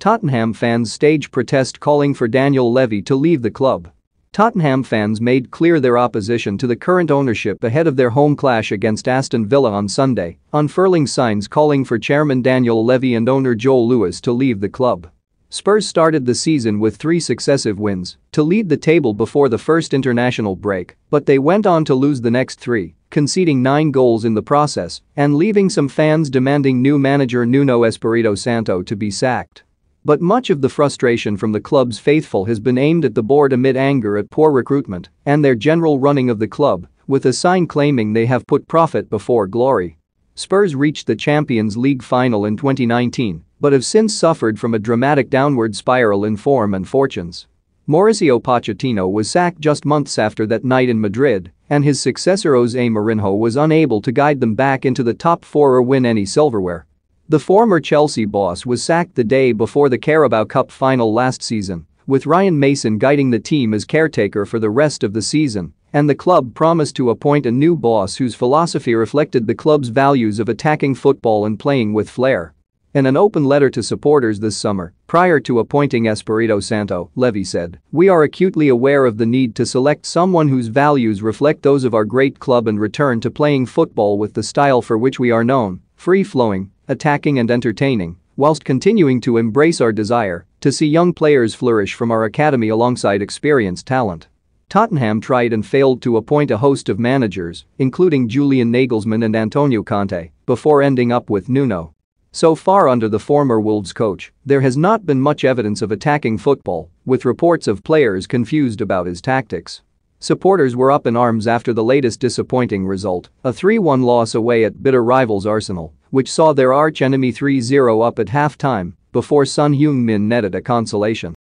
Tottenham fans stage protest calling for Daniel Levy to leave the club. Tottenham fans made clear their opposition to the current ownership ahead of their home clash against Aston Villa on Sunday, unfurling signs calling for chairman Daniel Levy and owner Joel Lewis to leave the club. Spurs started the season with three successive wins to lead the table before the first international break, but they went on to lose the next three, conceding nine goals in the process and leaving some fans demanding new manager Nuno Espirito Santo to be sacked. But much of the frustration from the club's faithful has been aimed at the board amid anger at poor recruitment and their general running of the club, with a sign claiming they have put profit before glory. Spurs reached the Champions League final in 2019 but have since suffered from a dramatic downward spiral in form and fortunes. Mauricio Pochettino was sacked just months after that night in Madrid, and his successor Jose Mourinho was unable to guide them back into the top four or win any silverware. The former Chelsea boss was sacked the day before the Carabao Cup final last season, with Ryan Mason guiding the team as caretaker for the rest of the season, and the club promised to appoint a new boss whose philosophy reflected the club's values of attacking football and playing with flair. In an open letter to supporters this summer, prior to appointing Espirito Santo, Levy said, We are acutely aware of the need to select someone whose values reflect those of our great club and return to playing football with the style for which we are known, free-flowing, attacking and entertaining, whilst continuing to embrace our desire to see young players flourish from our academy alongside experienced talent. Tottenham tried and failed to appoint a host of managers, including Julian Nagelsmann and Antonio Conte, before ending up with Nuno. So far under the former Wolves coach, there has not been much evidence of attacking football, with reports of players confused about his tactics. Supporters were up in arms after the latest disappointing result, a 3-1 loss away at bitter rivals Arsenal, which saw their arch enemy 3-0 up at halftime before Sun Heung-min netted a consolation.